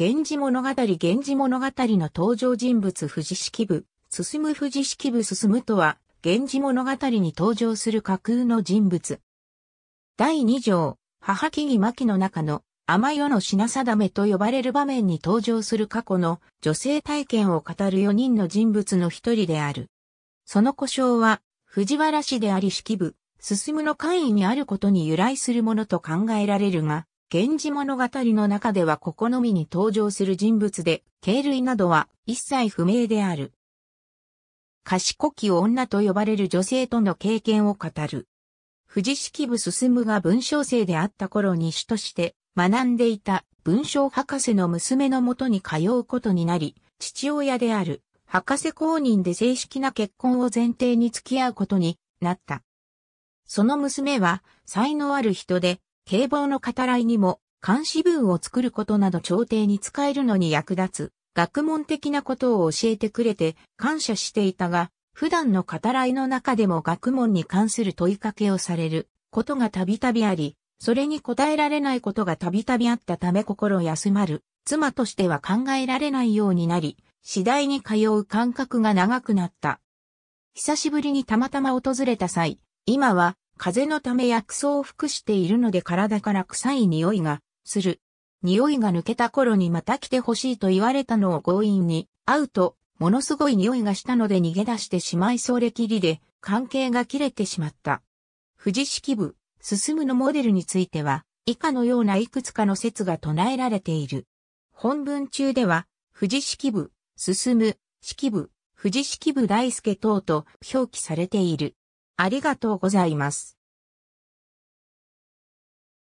源氏物語源氏物語の登場人物藤式部、進む藤式部進むとは、源氏物語に登場する架空の人物。第2条、母木木巻の中の、天世の品定めと呼ばれる場面に登場する過去の女性体験を語る4人の人物の一人である。その故障は、藤原氏であり式部、進むの官位にあることに由来するものと考えられるが、源氏物語の中ではここのみに登場する人物で、系類などは一切不明である。賢き女と呼ばれる女性との経験を語る。藤式部進が文章生であった頃に主として学んでいた文章博士の娘のもとに通うことになり、父親である博士公認で正式な結婚を前提に付き合うことになった。その娘は才能ある人で警棒の語らいにも、監視文を作ることなど朝廷に使えるのに役立つ、学問的なことを教えてくれて感謝していたが、普段の語らいの中でも学問に関する問いかけをされることがたびたびあり、それに答えられないことがたびたびあったため心休まる、妻としては考えられないようになり、次第に通う感覚が長くなった。久しぶりにたまたま訪れた際、今は風のため薬草を服しているので体から臭い匂いがする。匂いが抜けた頃にまた来てほしいと言われたのを強引に会うと、ものすごい匂いがしたので逃げ出してしまいそれきりで関係が切れてしまった。富士式部、進むのモデルについては、以下のようないくつかの説が唱えられている。本文中では、富士式部、進む、式部、富士式部大輔等と表記されている。ありがとうございます。